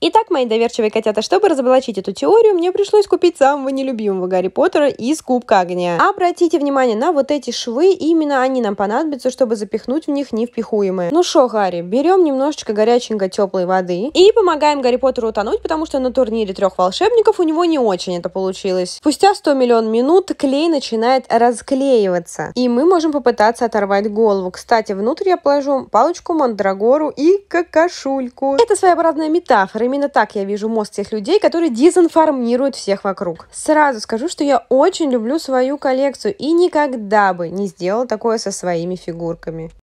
Итак, мои доверчивые котята, чтобы разоблачить эту теорию, мне пришлось купить самого нелюбимого Гарри Поттера из Кубка Огня. Обратите внимание на вот эти швы, именно они нам понадобятся, чтобы запихнуть в них невпихуемое. Ну шо, Гарри, берем немножечко горяченько теплой воды и помогаем Гарри Поттеру утонуть, потому что на турнире трех волшебников у него не очень это получилось. Спустя 100 миллион минут клей начинает расклеиваться, и мы можем попытаться оторвать голову. Кстати, внутрь я положу палочку, мандрагору и какашульку. Это своеобразная метафора метафор. Именно так я вижу мост тех людей, которые дезинформируют всех вокруг. Сразу скажу, что я очень люблю свою коллекцию и никогда бы не сделала такое со своими фигурками.